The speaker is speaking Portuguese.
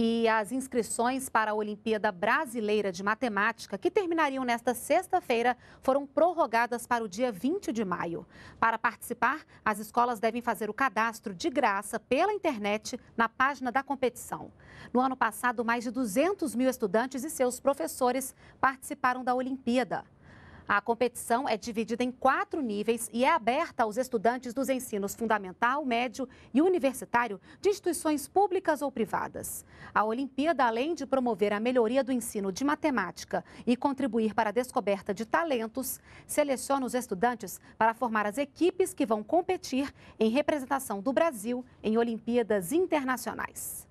E as inscrições para a Olimpíada Brasileira de Matemática, que terminariam nesta sexta-feira, foram prorrogadas para o dia 20 de maio. Para participar, as escolas devem fazer o cadastro de graça pela internet na página da competição. No ano passado, mais de 200 mil estudantes e seus professores participaram da Olimpíada. A competição é dividida em quatro níveis e é aberta aos estudantes dos ensinos fundamental, médio e universitário de instituições públicas ou privadas. A Olimpíada, além de promover a melhoria do ensino de matemática e contribuir para a descoberta de talentos, seleciona os estudantes para formar as equipes que vão competir em representação do Brasil em Olimpíadas internacionais.